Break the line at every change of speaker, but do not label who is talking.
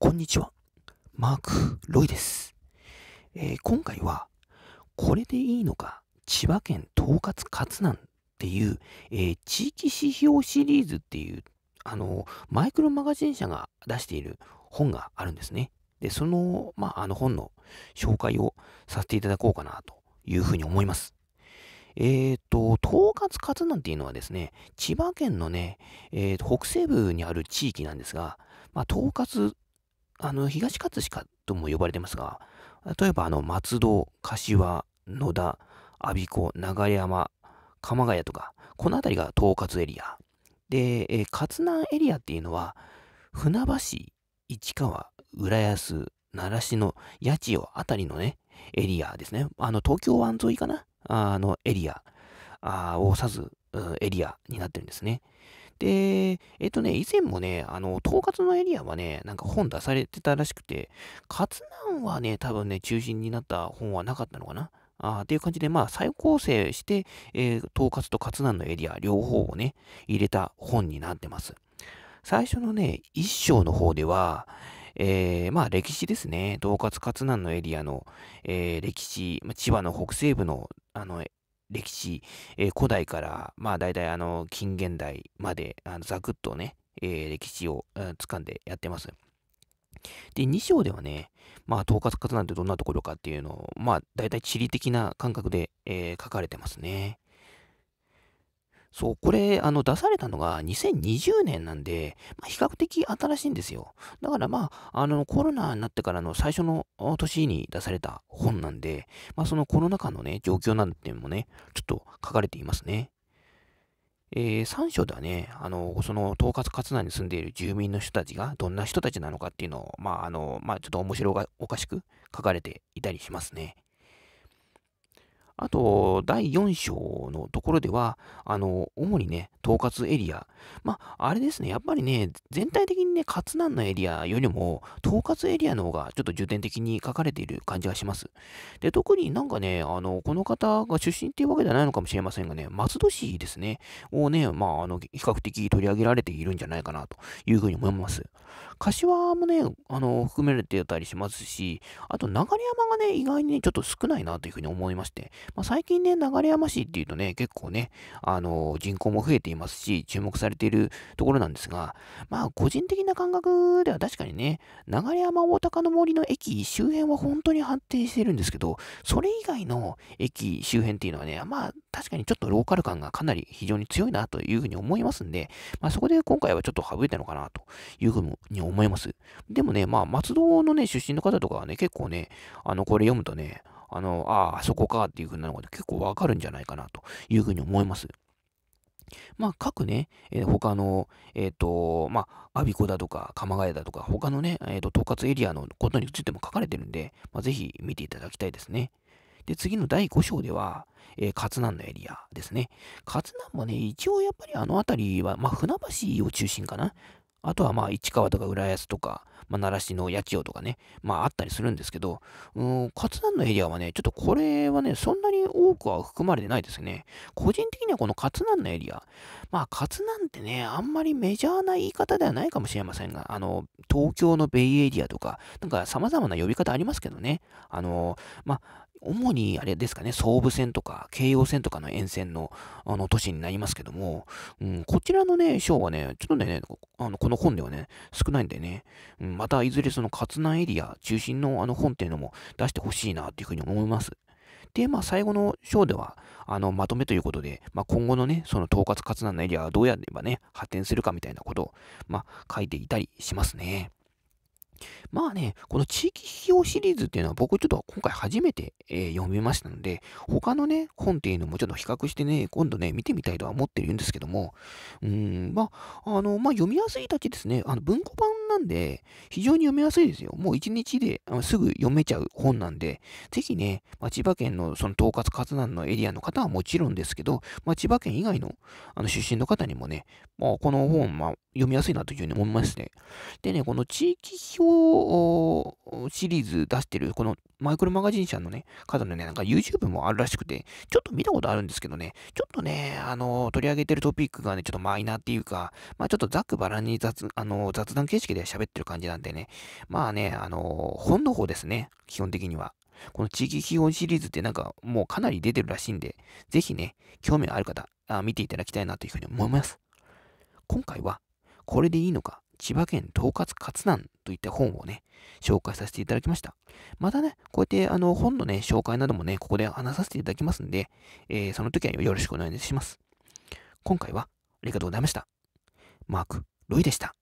こんにちは。マーク・ロイです、えー、今回は、これでいいのか、千葉県統括活難っていう、えー、地域指標シリーズっていう、あのー、マイクロマガジン社が出している本があるんですね。で、その、まあ、あの本の紹介をさせていただこうかなというふうに思います。えっ、と、統括活難っていうのはですね、千葉県のね、えー、北西部にある地域なんですが、まあ、統括あの、東葛飾とも呼ばれてますが、例えば、あの、松戸、柏、野田、我孫子、流山、鎌ヶ谷とか、この辺りが統括エリア。で、えー、勝南エリアっていうのは、船橋、市川、浦安、習志野、八千代あたりのね、エリアですね。あの、東京湾沿いかなあの、エリアを指すエリアになってるんですね。で、えっ、とね、以前もね、あの、統括のエリアはね、なんか本出されてたらしくて、カツナンはね、多分ね、中心になった本はなかったのかな。あっていう感じで、まあ、再構成して、えー、統括と活難のエリア、両方をね、入れた本になってます。最初のね、一章の方では、えー、まあ、歴史ですね。統括活難のエリアの、えー、歴史、まあ、千葉の北西部の、あの、歴史、えー、古代から、まあ、大体あの近現代まであのザクッとね、えー、歴史を、うん、掴んでやってます。で、2章ではね、まあ、統括活なんてどんなところかっていうのを、まあ、大体地理的な感覚で、えー、書かれてますね。そう、これ、あの、出されたのが2020年なんで、まあ、比較的新しいんですよ。だからまあ、あの、コロナになってからの最初の年に出された本なんで、まあ、そのコロナ禍のね、状況なんていうのもね、ちょっと書かれていますね。えー、3章ではね、あの、その統括活内に住んでいる住民の人たちがどんな人たちなのかっていうのを、まあ、あの、まあ、ちょっと面白がおかしく書かれていたりしますね。あと、第4章のところでは、あの、主にね、統括エリア。まあ、あれですね、やっぱりね、全体的にね、活難のエリアよりも、統括エリアの方がちょっと重点的に書かれている感じがします。で、特になんかね、あの、この方が出身っていうわけではないのかもしれませんがね、松戸市ですね、をね、まあ、あの、比較的取り上げられているんじゃないかなというふうに思います。柏もね、あの、含められてたりしますし、あと、流山がね、意外にね、ちょっと少ないなというふうに思いまして、まあ、最近ね、流山市っていうとね、結構ね、あのー、人口も増えていますし、注目されているところなんですが、まあ、個人的な感覚では確かにね、流山大高の森の駅周辺は本当に発展してるんですけど、それ以外の駅周辺っていうのはね、まあ、確かにちょっとローカル感がかなり非常に強いなというふうに思いますんで、まあ、そこで今回はちょっと省いたのかなというふうに思います。でもね、まあ、松戸のね、出身の方とかはね、結構ね、あの、これ読むとね、あの、ああ、そこかっていう風なのが結構わかるんじゃないかなというふうに思います。まあ、各ね、えー、他の、えっ、ー、と、まあ、アビコだとか、鎌ヶ谷だとか、他のね、えー、と、統括エリアのことについても書かれてるんで、まあ、ぜひ見ていただきたいですね。で、次の第5章では、えー、勝南のエリアですね。勝南もね、一応やっぱりあの辺りは、まあ、船橋を中心かな。あとはまあ市川とか浦安とか、まあ、奈良市の八千代とかね、まああったりするんですけど、うん、活断のエリアはね、ちょっとこれはね、そんなに多くは含まれてないですね。個人的にはこの活断のエリア、まあ活断ってね、あんまりメジャーな言い方ではないかもしれませんが、あの、東京のベイエリアとか、なんか様々な呼び方ありますけどね、あの、まあ、主にあれですかね、総武線とか京葉線とかの沿線のあの都市になりますけども、うん、こちらのね、章はね、ちょっとね、あのこの本ではね、少ないんでね、うん、またいずれその勝南エリア中心のあの本っていうのも出してほしいなっていうふうに思います。で、まあ、最後の章では、あの、まとめということで、まあ、今後のね、その統括活難のエリアはどうやればね、発展するかみたいなことを、まあ、書いていたりしますね。まあね、この地域企業シリーズっていうのは僕ちょっと今回初めて、えー、読みましたので、他のね、本っていうのもちょっと比較してね、今度ね、見てみたいとは思ってるんですけども、うん、まあ、あの、まあ、読みやすいたちですね、あの文庫版なんで、非常に読みやすいですよ。もう一日ですぐ読めちゃう本なんで、ぜひね、まあ、千葉県のその統括活難のエリアの方はもちろんですけど、まあ、千葉県以外のあの出身の方にもね、まあ、この本、まあ、読みやすいなというふうに思いますね。でね、この地域表シリーズ出してる、このマイクロマガジン社のね、方のね、なんか YouTube もあるらしくて、ちょっと見たことあるんですけどね、ちょっとね、あの、取り上げてるトピックがね、ちょっとマイナーっていうか、まあちょっとざっくばらんに雑、あの、雑談形式で喋ってる感じなんでね、まあね、あの、本の方ですね、基本的には。この地域基本シリーズってなんかもうかなり出てるらしいんで、ぜひね、興味ある方、あ見ていただきたいなというふうに思います。今回はこれでいいのか千葉県統括活難といった本をね、紹介させていただきました。またね、こうやってあの本のね、紹介などもね、ここで話させていただきますんで、えー、その時はよろしくお願いします。今回はありがとうございました。マーク・ロイでした。